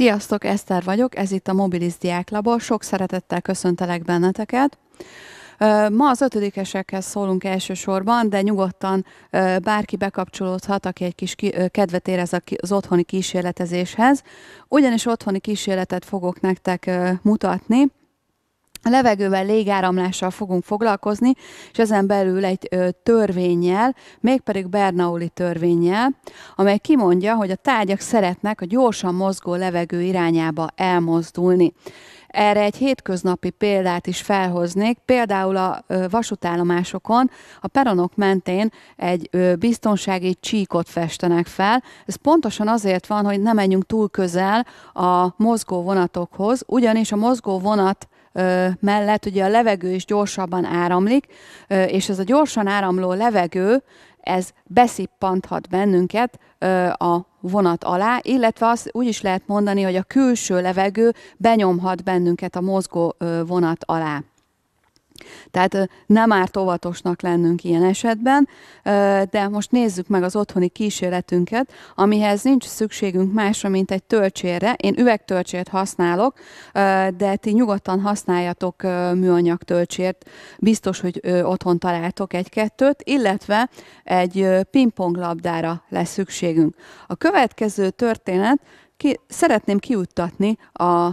Sziasztok, Eszter vagyok, ez itt a Mobilis Diáklaba, sok szeretettel köszöntelek benneteket. Ma az ötödikesekhez szólunk elsősorban, de nyugodtan bárki bekapcsolódhat, aki egy kis kedvet érez az otthoni kísérletezéshez, ugyanis otthoni kísérletet fogok nektek mutatni, a levegővel, légáramlással fogunk foglalkozni, és ezen belül egy ö, törvényjel, mégpedig Bernoulli törvényjel, amely kimondja, hogy a tárgyak szeretnek a gyorsan mozgó levegő irányába elmozdulni. Erre egy hétköznapi példát is felhoznék, például a vasútállomásokon a peronok mentén egy biztonsági csíkot festenek fel. Ez pontosan azért van, hogy ne menjünk túl közel a mozgó vonatokhoz, ugyanis a mozgó vonat mellett ugye a levegő is gyorsabban áramlik, és ez a gyorsan áramló levegő, ez beszippanthat bennünket a vonat alá, illetve azt úgy is lehet mondani, hogy a külső levegő benyomhat bennünket a mozgó vonat alá. Tehát nem árt óvatosnak lennünk ilyen esetben, de most nézzük meg az otthoni kísérletünket, amihez nincs szükségünk másra, mint egy tölcsérre. Én üvegtölcsért használok, de ti nyugodtan használjatok műanyag töltsért. Biztos, hogy otthon találtok egy-kettőt, illetve egy pingponglabdára lesz szükségünk. A következő történet ki, szeretném kiuttatni a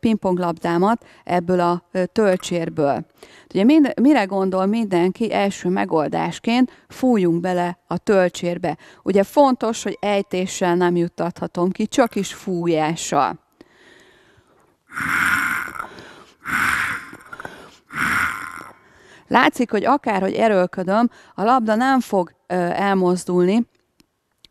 pingponglabdámat ebből a tölcsérből. Ugye mind, mire gondol mindenki első megoldásként, fújjunk bele a tölcsérbe. Ugye fontos, hogy ejtéssel nem juttathatom ki, csak is fújással. Látszik, hogy akárhogy erőlködöm, a labda nem fog elmozdulni,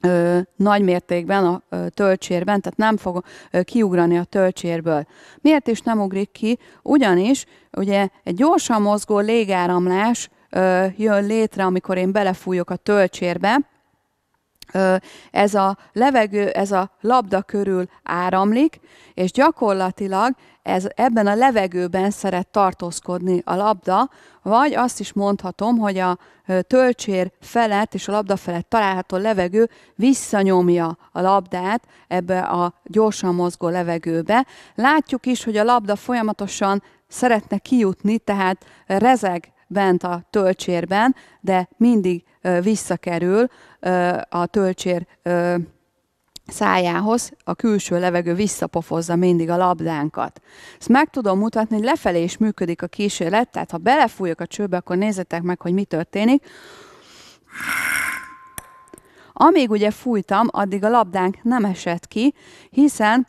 ö, nagy mértékben a ö, töltsérben, tehát nem fog ö, kiugrani a töltsérből. Miért is nem ugrik ki? Ugyanis ugye egy gyorsan mozgó légáramlás ö, jön létre, amikor én belefújok a töltsérbe, ez a levegő, ez a labda körül áramlik, és gyakorlatilag ez, ebben a levegőben szeret tartózkodni a labda, vagy azt is mondhatom, hogy a tölcsér felett és a labda felett található levegő visszanyomja a labdát ebbe a gyorsan mozgó levegőbe. Látjuk is, hogy a labda folyamatosan szeretne kijutni, tehát rezeg bent a tölcsérben, de mindig visszakerül a tölcsér szájához, a külső levegő visszapofozza mindig a labdánkat. Ezt meg tudom mutatni, hogy lefelé is működik a kísérlet, tehát ha belefújok a csőbe, akkor nézzetek meg, hogy mi történik. Amíg ugye fújtam, addig a labdánk nem esett ki, hiszen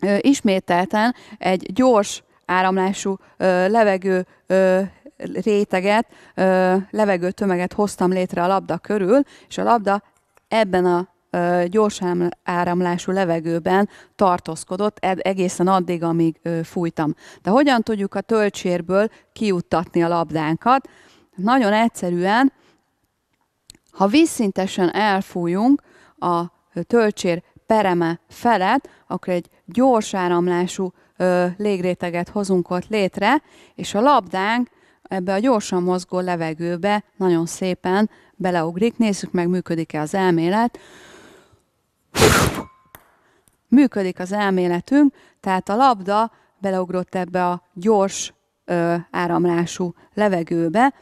ö, ismételten egy gyors áramlású ö, levegő ö, réteget, levegő tömeget hoztam létre a labda körül, és a labda ebben a gyors áramlású levegőben tartózkodott egészen addig, amíg fújtam. De hogyan tudjuk a tölcsérből kiuttatni a labdánkat? Nagyon egyszerűen, ha vízszintesen elfújunk a tölcsér pereme felett, akkor egy gyors áramlású légréteget hozunk ott létre, és a labdánk ebbe a gyorsan mozgó levegőbe nagyon szépen beleugrik, nézzük meg, működik-e az elmélet. Működik az elméletünk, tehát a labda beleugrott ebbe a gyors ö, áramlású levegőbe,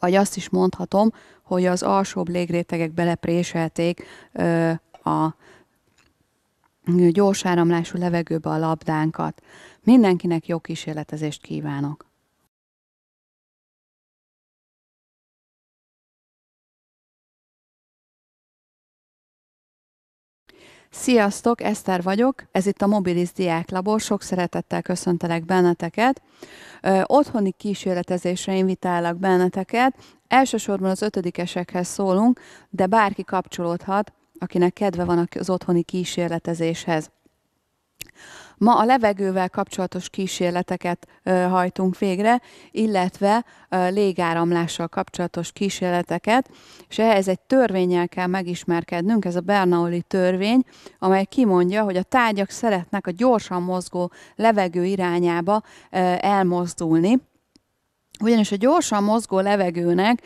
vagy azt is mondhatom, hogy az alsóbb légrétegek belepréselték ö, a gyors áramlású levegőbe a labdánkat. Mindenkinek jó kísérletezést kívánok! Sziasztok, Eszter vagyok, ez itt a Mobilis Diák Labor sok szeretettel köszöntelek benneteket. Ö, otthoni kísérletezésre invitálak benneteket. Elsősorban az ötödikesekhez szólunk, de bárki kapcsolódhat, akinek kedve van az otthoni kísérletezéshez. Ma a levegővel kapcsolatos kísérleteket hajtunk végre, illetve légáramlással kapcsolatos kísérleteket, és ehhez egy törvényel kell megismerkednünk, ez a Bernoulli törvény, amely kimondja, hogy a tárgyak szeretnek a gyorsan mozgó levegő irányába elmozdulni, ugyanis a gyorsan mozgó levegőnek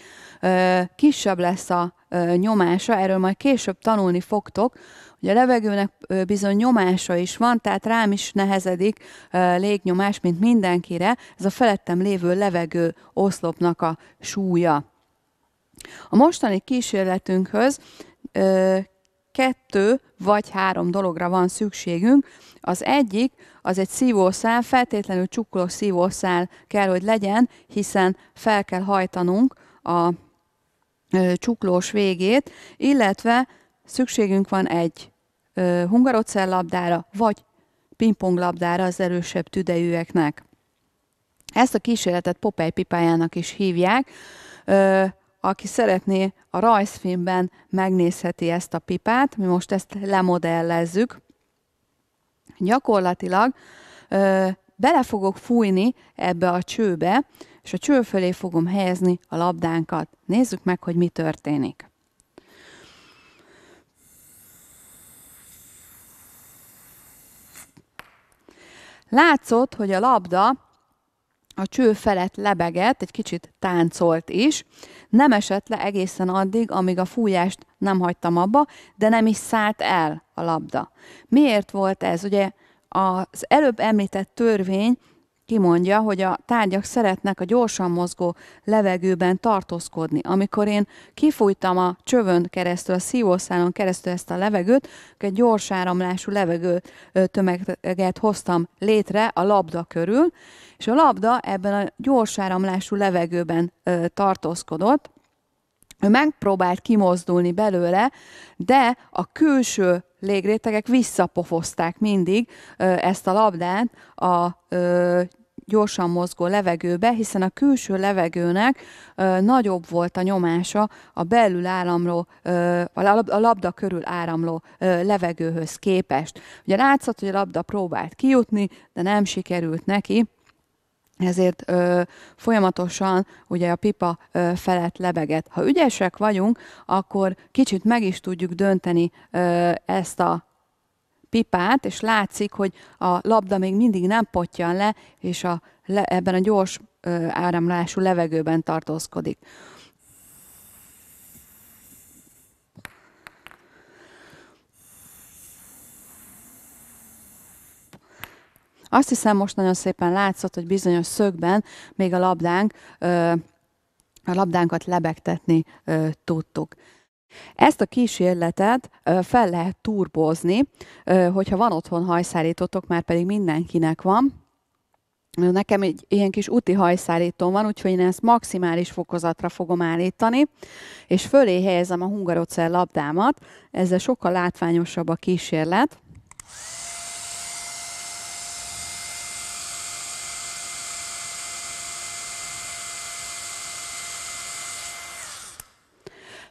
kisebb lesz a nyomása, erről majd később tanulni fogtok, hogy a levegőnek bizony nyomása is van, tehát rám is nehezedik légnyomás, mint mindenkire, ez a felettem lévő levegő oszlopnak a súlya. A mostani kísérletünkhöz kettő vagy három dologra van szükségünk. Az egyik, az egy szívószál, feltétlenül csuklós szívószál kell, hogy legyen, hiszen fel kell hajtanunk a csuklós végét, illetve szükségünk van egy hungarocell labdára, vagy pingpong labdára az erősebb tüdejűeknek. Ezt a kísérletet Popeye pipájának is hívják. Ö, aki szeretné, a rajzfilmben megnézheti ezt a pipát. Mi most ezt lemodellezzük. Gyakorlatilag ö, bele fogok fújni ebbe a csőbe, és a cső fölé fogom helyezni a labdánkat. Nézzük meg, hogy mi történik. Látszott, hogy a labda a cső felett lebegett, egy kicsit táncolt is. Nem esett le egészen addig, amíg a fújást nem hagytam abba, de nem is szállt el a labda. Miért volt ez? Ugye az előbb említett törvény kimondja, hogy a tárgyak szeretnek a gyorsan mozgó levegőben tartózkodni. Amikor én kifújtam a csövön keresztül, a szívószálon keresztül ezt a levegőt, egy gyors áramlású levegő tömeget hoztam létre a labda körül, és a labda ebben a gyors áramlású levegőben tartózkodott, ő megpróbált kimozdulni belőle, de a külső légrétegek visszapofozták mindig ezt a labdát a gyorsan mozgó levegőbe, hiszen a külső levegőnek ö, nagyobb volt a nyomása a belül áramló, ö, a labda körül áramló ö, levegőhöz képest. Ugye látszott, hogy a labda próbált kijutni, de nem sikerült neki, ezért ö, folyamatosan ugye a pipa ö, felett lebeget. Ha ügyesek vagyunk, akkor kicsit meg is tudjuk dönteni ö, ezt a pipát, és látszik, hogy a labda még mindig nem potjan le, és a, le, ebben a gyors ö, áramlású levegőben tartózkodik. Azt hiszem, most nagyon szépen látszott, hogy bizonyos szögben még a labdánk, a labdánkat lebegtetni tudtuk. Ezt a kísérletet fel lehet turbozni, hogyha van otthon hajszárítotok, már pedig mindenkinek van. Nekem egy ilyen kis úti hajszárítóm van, úgyhogy én ezt maximális fokozatra fogom állítani, és fölé helyezem a hungarocell labdámat, ezzel sokkal látványosabb a kísérlet.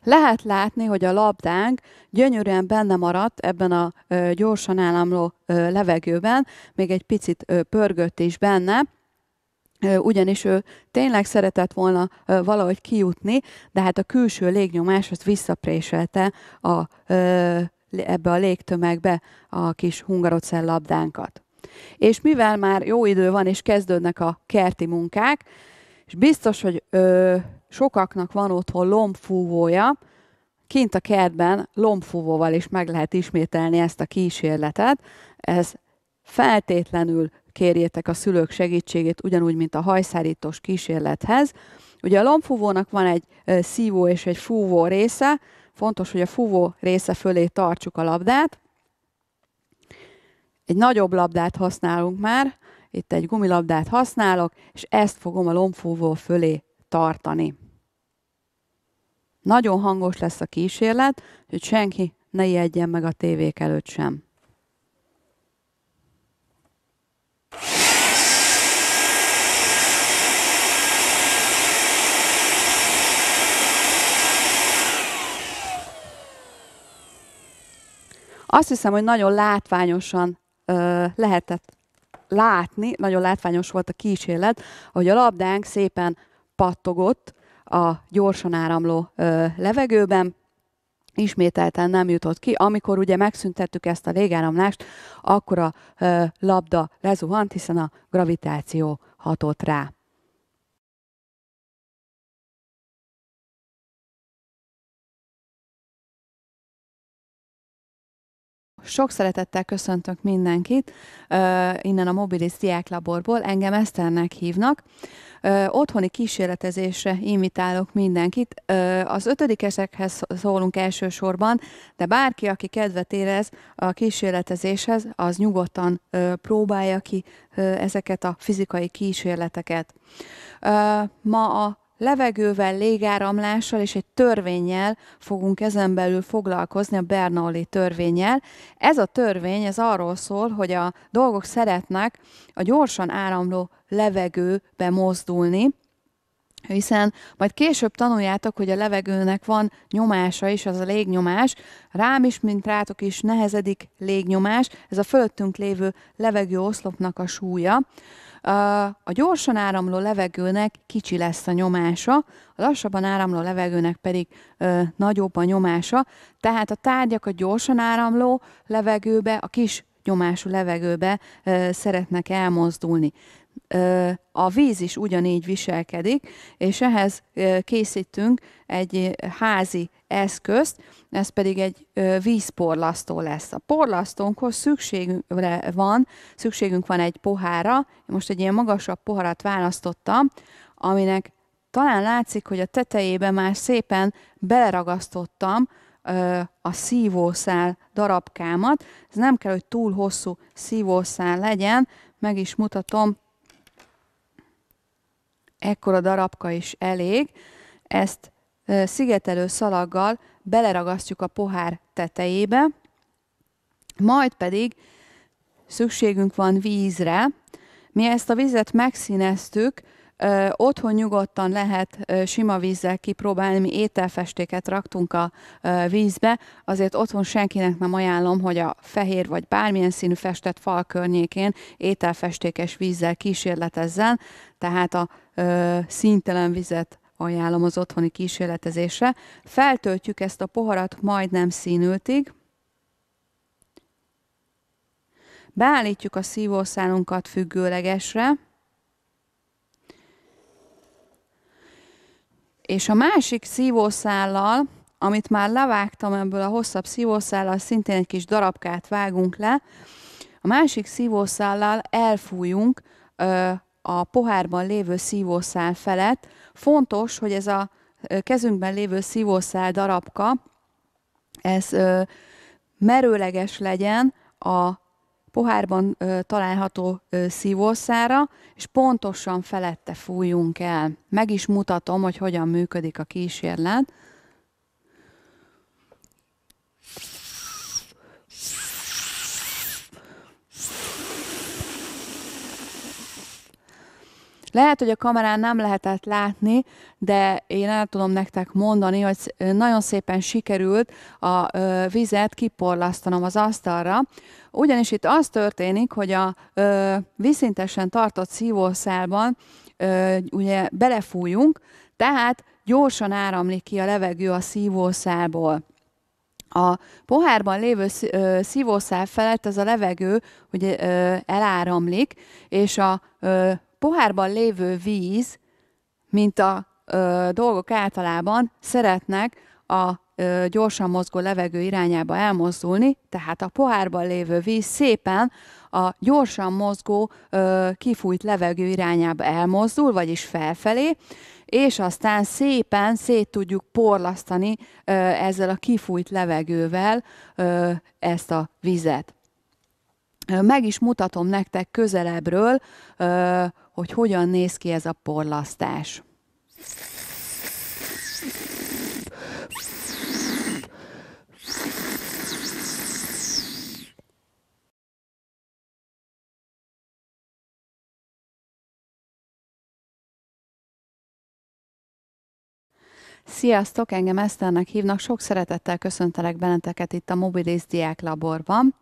Lehet látni, hogy a labdánk gyönyörűen benne maradt ebben a gyorsan államló levegőben, még egy picit pörgött is benne, ugyanis ő tényleg szeretett volna valahogy kijutni, de hát a külső légnyomás azt visszapréselte a, ebbe a légtömegbe a kis hungarocell labdánkat. És mivel már jó idő van, és kezdődnek a kerti munkák, és biztos, hogy ö, sokaknak van otthon lombfúvója, kint a kertben lombfúvóval is meg lehet ismételni ezt a kísérletet. Ez feltétlenül kérjétek a szülők segítségét, ugyanúgy, mint a hajszárítós kísérlethez. Ugye a lombfúvónak van egy szívó és egy fúvó része, fontos, hogy a fúvó része fölé tartsuk a labdát. Egy nagyobb labdát használunk már, itt egy gumilabdát használok, és ezt fogom a lombfúvó fölé tartani. Nagyon hangos lesz a kísérlet, hogy senki ne ijedjen meg a tévék előtt sem. Azt hiszem, hogy nagyon látványosan ö, lehetett látni, nagyon látványos volt a kísérlet, hogy a labdánk szépen pattogott a gyorsan áramló ö, levegőben, ismételten nem jutott ki. Amikor ugye megszüntettük ezt a légáramlást, akkor a ö, labda lezuhant, hiszen a gravitáció hatott rá. Sok szeretettel köszöntök mindenkit uh, innen a Mobilis Diáklaborból. Engem Eszternek hívnak. Uh, otthoni kísérletezésre imitálok mindenkit. Uh, az ötödikesekhez szólunk elsősorban, de bárki, aki kedvet érez a kísérletezéshez, az nyugodtan uh, próbálja ki uh, ezeket a fizikai kísérleteket. Uh, ma a levegővel, légáramlással és egy törvényel fogunk ezen belül foglalkozni, a Bernoulli törvényel. Ez a törvény, ez arról szól, hogy a dolgok szeretnek a gyorsan áramló levegőbe mozdulni, hiszen majd később tanuljátok, hogy a levegőnek van nyomása is, az a légnyomás, rám is, mint rátok is nehezedik légnyomás, ez a fölöttünk lévő levegő oszlopnak a súlya. A gyorsan áramló levegőnek kicsi lesz a nyomása, a lassabban áramló levegőnek pedig ö, nagyobb a nyomása, tehát a tárgyak a gyorsan áramló levegőbe, a kis nyomású levegőbe ö, szeretnek elmozdulni a víz is ugyanígy viselkedik, és ehhez készítünk egy házi eszközt, ez pedig egy vízporlasztó lesz. A porlasztónkhoz szükségünk van, szükségünk van egy pohára, most egy ilyen magasabb poharat választottam, aminek talán látszik, hogy a tetejébe már szépen beleragasztottam a szívószál darabkámat. Ez nem kell, hogy túl hosszú szívószál legyen, meg is mutatom ekkora darabka is elég, ezt szigetelő szalaggal beleragasztjuk a pohár tetejébe, majd pedig szükségünk van vízre. Mi ezt a vizet megszíneztük, otthon nyugodtan lehet sima vízzel kipróbálni, mi ételfestéket raktunk a vízbe, azért otthon senkinek nem ajánlom, hogy a fehér vagy bármilyen színű festett fal környékén ételfestékes vízzel kísérletezzen, tehát a ö, színtelen vizet ajánlom az otthoni kísérletezésre. Feltöltjük ezt a poharat majdnem színültig, beállítjuk a szívószálunkat függőlegesre, És a másik szívószállal, amit már levágtam ebből a hosszabb szívószállal, szintén egy kis darabkát vágunk le, a másik szívószállal elfújunk ö, a pohárban lévő szívószál felett. Fontos, hogy ez a kezünkben lévő szívószál darabka, ez ö, merőleges legyen a pohárban ö, található ö, szívószára, és pontosan felette fújunk el. Meg is mutatom, hogy hogyan működik a kísérlet. Lehet, hogy a kamerán nem lehetett látni, de én el tudom nektek mondani, hogy nagyon szépen sikerült a vizet kiporlasztanom az asztalra, ugyanis itt az történik, hogy a vízszintesen tartott szívószálban ugye belefújunk, tehát gyorsan áramlik ki a levegő a szívószálból. A pohárban lévő szívószál felett ez a levegő ugye, eláramlik, és a pohárban lévő víz, mint a ö, dolgok általában szeretnek a ö, gyorsan mozgó levegő irányába elmozdulni, tehát a pohárban lévő víz szépen a gyorsan mozgó ö, kifújt levegő irányába elmozdul, vagyis felfelé, és aztán szépen szét tudjuk porlasztani ö, ezzel a kifújt levegővel ö, ezt a vizet. Meg is mutatom nektek közelebbről, hogy hogyan néz ki ez a porlasztás. Sziasztok, engem Eszternek hívnak, sok szeretettel köszöntelek benneteket itt a Mobilis Diák Laborban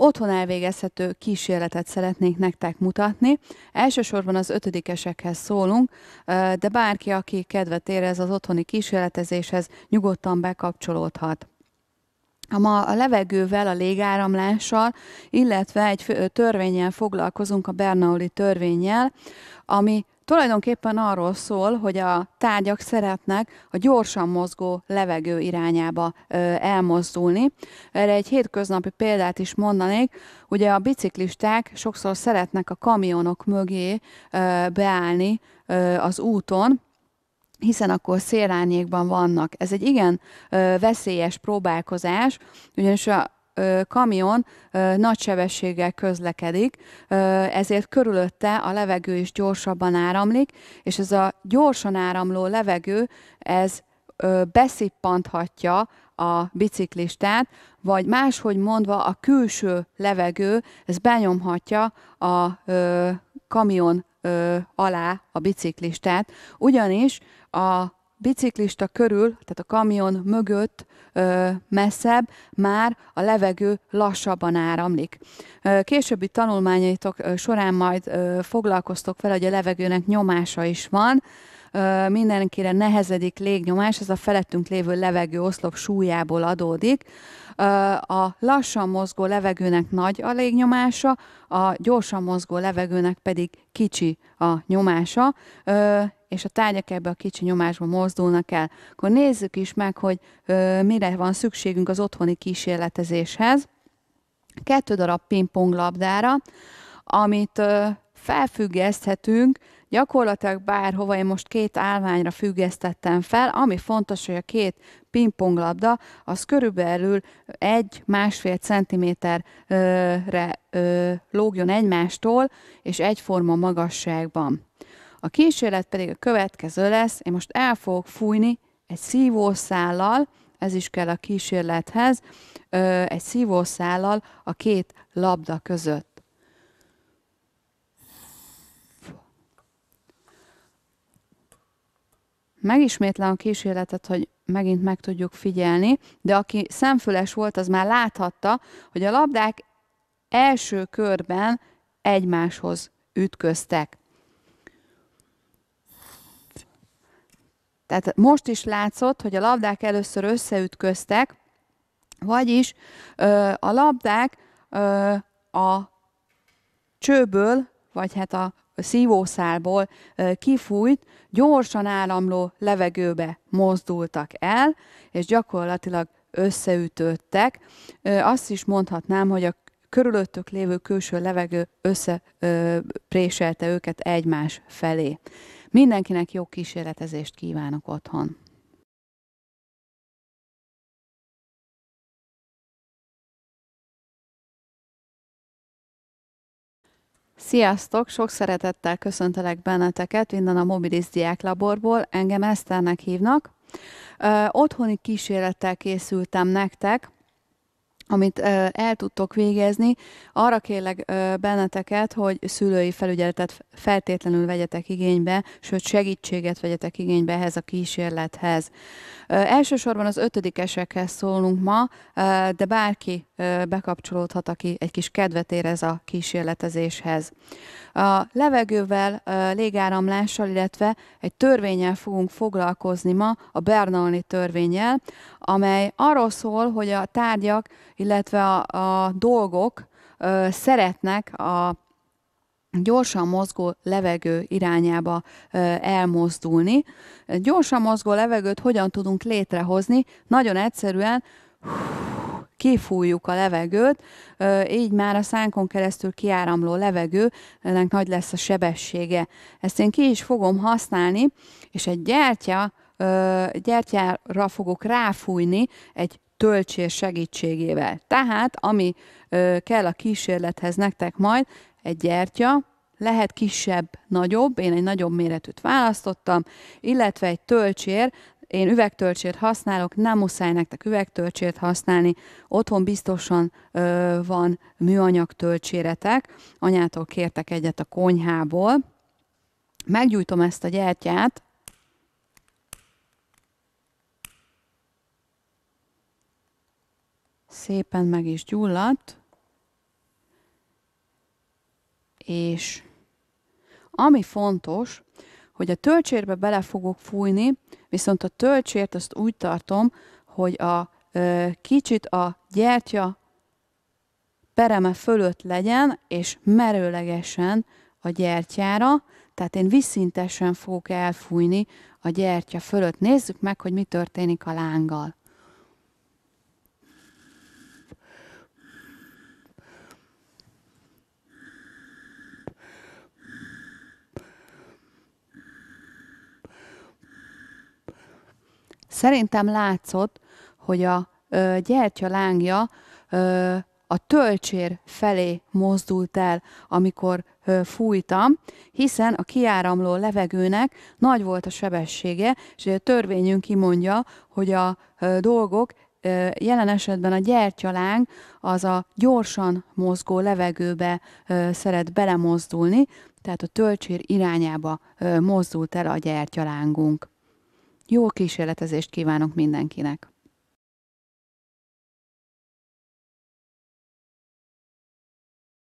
otthon elvégezhető kísérletet szeretnék nektek mutatni. Elsősorban az ötödikesekhez szólunk, de bárki, aki kedvet érez az otthoni kísérletezéshez, nyugodtan bekapcsolódhat. A ma a levegővel, a légáramlással, illetve egy törvényen foglalkozunk, a Bernoulli törvényel, ami tulajdonképpen arról szól, hogy a tárgyak szeretnek a gyorsan mozgó levegő irányába elmozdulni. Erre egy hétköznapi példát is mondanék. Ugye a biciklisták sokszor szeretnek a kamionok mögé beállni az úton, hiszen akkor szélárnyékban vannak. Ez egy igen ö, veszélyes próbálkozás, ugyanis a kamion nagy sebességgel közlekedik, ezért körülötte a levegő is gyorsabban áramlik, és ez a gyorsan áramló levegő, ez beszippanthatja a biciklistát, vagy máshogy mondva a külső levegő, ez benyomhatja a kamion alá a biciklistát, ugyanis a biciklista körül, tehát a kamion mögött ö, messzebb már a levegő lassabban áramlik. Ö, későbbi tanulmányaitok során majd ö, foglalkoztok vele, hogy a levegőnek nyomása is van. Ö, mindenkire nehezedik légnyomás, ez a felettünk lévő levegő oszlop súlyából adódik. Ö, a lassan mozgó levegőnek nagy a légnyomása, a gyorsan mozgó levegőnek pedig kicsi a nyomása. Ö, és a tárgyak ebbe a kicsi nyomásba mozdulnak el. Akkor nézzük is meg, hogy ö, mire van szükségünk az otthoni kísérletezéshez. Kettő darab pingponglabdára, amit ö, felfüggeszthetünk, gyakorlatilag bárhova, én most két állványra függesztettem fel, ami fontos, hogy a két pingponglabda az körülbelül egy-másfél centiméterre lógjon egymástól, és egyforma magasságban. A kísérlet pedig a következő lesz, én most el fogok fújni egy szívószállal, ez is kell a kísérlethez, egy szívószállal a két labda között. Megismétlen a kísérletet, hogy megint meg tudjuk figyelni, de aki szemfüles volt, az már láthatta, hogy a labdák első körben egymáshoz ütköztek. Tehát most is látszott, hogy a labdák először összeütköztek, vagyis a labdák a csőből, vagy hát a szívószálból kifújt, gyorsan áramló levegőbe mozdultak el, és gyakorlatilag összeütöttek. Azt is mondhatnám, hogy a körülöttük lévő külső levegő összepréselte őket egymás felé. Mindenkinek jó kísérletezést kívánok otthon. Sziasztok! Sok szeretettel köszöntelek benneteket innen a Mobilis Diák Laborból. Engem Eszternek hívnak. Otthoni kísérlettel készültem nektek, amit el tudtok végezni. Arra kérlek benneteket, hogy szülői felügyeletet feltétlenül vegyetek igénybe, sőt segítséget vegyetek igénybe ehhez a kísérlethez. Elsősorban az ötödikesekhez szólunk ma, de bárki bekapcsolódhat, aki egy kis kedvet érez a kísérletezéshez. A levegővel, a légáramlással, illetve egy törvényel fogunk foglalkozni ma, a Bernoulli törvényel, amely arról szól, hogy a tárgyak, illetve a, a dolgok ö, szeretnek a gyorsan mozgó levegő irányába elmozdulni. Gyorsan mozgó levegőt hogyan tudunk létrehozni? Nagyon egyszerűen kifújjuk a levegőt, így már a szánkon keresztül kiáramló levegő, ennek nagy lesz a sebessége. Ezt én ki is fogom használni, és egy gyertya, gyertyára fogok ráfújni egy töltsér segítségével. Tehát, ami kell a kísérlethez nektek majd, egy gyertya, lehet kisebb, nagyobb, én egy nagyobb méretűt választottam, illetve egy töltsér, én üvegtölcsét használok, nem muszáj nektek üvegtölcsét használni, otthon biztosan ö, van műanyag tölcséretek, anyától kértek egyet a konyhából, meggyújtom ezt a gyertyát, szépen meg is gyulladt, és ami fontos, hogy a tölcsérbe bele fogok fújni, viszont a tölcsért azt úgy tartom, hogy a ö, kicsit a gyertya pereme fölött legyen, és merőlegesen a gyertyára, tehát én visszintesen fogok elfújni a gyertya fölött. Nézzük meg, hogy mi történik a lánggal. Szerintem látszott, hogy a ö, gyertya lángja ö, a tölcsér felé mozdult el, amikor ö, fújtam, hiszen a kiáramló levegőnek nagy volt a sebessége, és a törvényünk kimondja, hogy a ö, dolgok ö, jelen esetben a gyertyaláng az a gyorsan mozgó levegőbe ö, szeret belemozdulni, tehát a tölcsér irányába ö, mozdult el a gyertyalángunk. Jó kísérletezést kívánok mindenkinek!